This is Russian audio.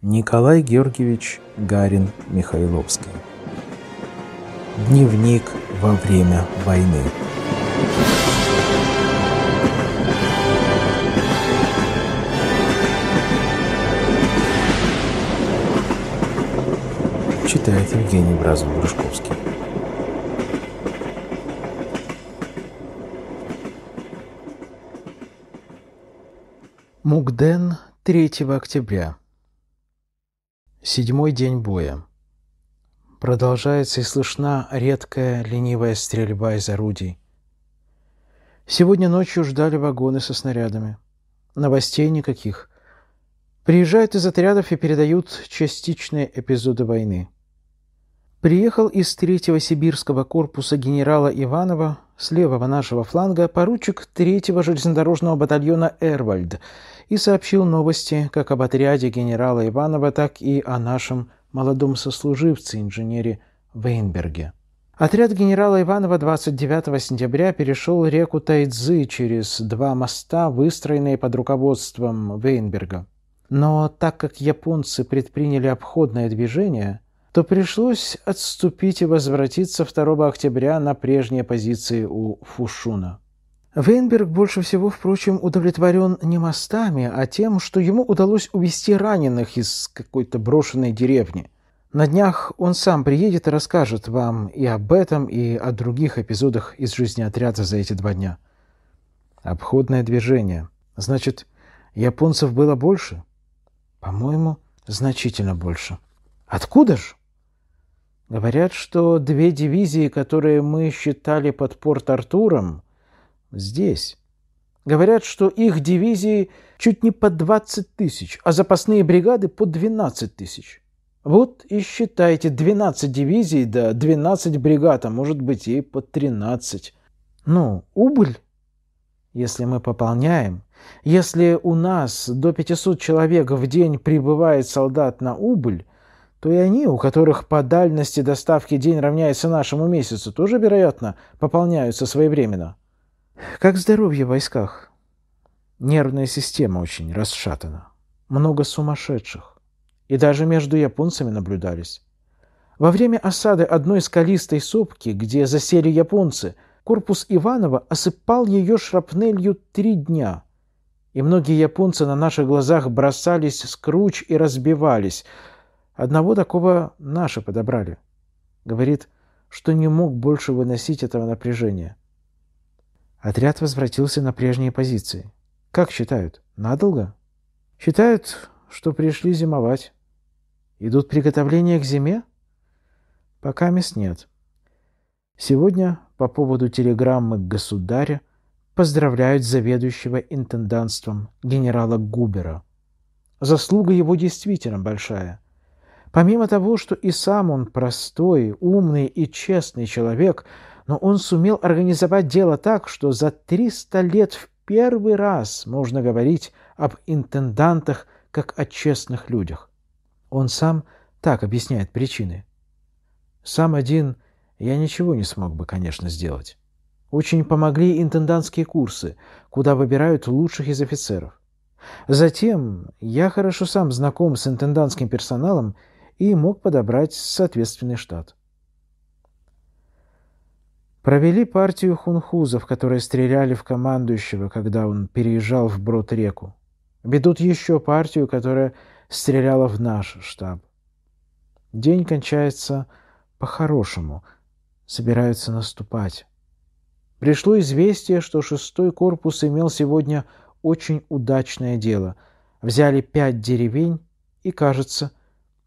Николай Георгиевич Гарин Михайловский. Дневник во время войны. Читает Евгений Бразов-Грушковский. Мукден 3 октября Седьмой день боя. Продолжается и слышна редкая ленивая стрельба из орудий. Сегодня ночью ждали вагоны со снарядами. Новостей никаких. Приезжают из отрядов и передают частичные эпизоды войны. Приехал из третьего сибирского корпуса генерала Иванова с левого нашего фланга поручик третьего железнодорожного батальона «Эрвальд» и сообщил новости как об отряде генерала Иванова, так и о нашем молодом сослуживце, инженере Вейнберге. Отряд генерала Иванова 29 сентября перешел реку Тайдзи через два моста, выстроенные под руководством Вейнберга. Но так как японцы предприняли обходное движение, то пришлось отступить и возвратиться 2 октября на прежние позиции у Фушуна. Вейнберг больше всего, впрочем, удовлетворен не мостами, а тем, что ему удалось увести раненых из какой-то брошенной деревни. На днях он сам приедет и расскажет вам и об этом, и о других эпизодах из жизни отряда за эти два дня. Обходное движение. Значит, японцев было больше? По-моему, значительно больше. Откуда же? Говорят, что две дивизии, которые мы считали под Порт-Артуром, здесь. Говорят, что их дивизии чуть не по 20 тысяч, а запасные бригады по 12 тысяч. Вот и считайте, 12 дивизий, да 12 бригад, а может быть и по 13. Ну, убыль, если мы пополняем. Если у нас до 500 человек в день прибывает солдат на убыль, то и они, у которых по дальности доставки день равняется нашему месяцу, тоже, вероятно, пополняются своевременно. Как здоровье в войсках? Нервная система очень расшатана. Много сумасшедших. И даже между японцами наблюдались. Во время осады одной скалистой сопки, где засели японцы, корпус Иванова осыпал ее шрапнелью три дня. И многие японцы на наших глазах бросались скруч и разбивались – Одного такого наши подобрали. Говорит, что не мог больше выносить этого напряжения. Отряд возвратился на прежние позиции. Как считают? Надолго? Считают, что пришли зимовать. Идут приготовления к зиме? Пока мест нет. Сегодня по поводу телеграммы государя поздравляют заведующего интендантством генерала Губера. Заслуга его действительно большая – Помимо того, что и сам он простой, умный и честный человек, но он сумел организовать дело так, что за 300 лет в первый раз можно говорить об интендантах как о честных людях. Он сам так объясняет причины. Сам один я ничего не смог бы, конечно, сделать. Очень помогли интендантские курсы, куда выбирают лучших из офицеров. Затем я хорошо сам знаком с интендантским персоналом и мог подобрать соответственный штат. Провели партию хунхузов, которые стреляли в командующего, когда он переезжал в брод реку. Ведут еще партию, которая стреляла в наш штаб. День кончается по-хорошему. Собираются наступать. Пришло известие, что шестой корпус имел сегодня очень удачное дело. Взяли пять деревень и, кажется,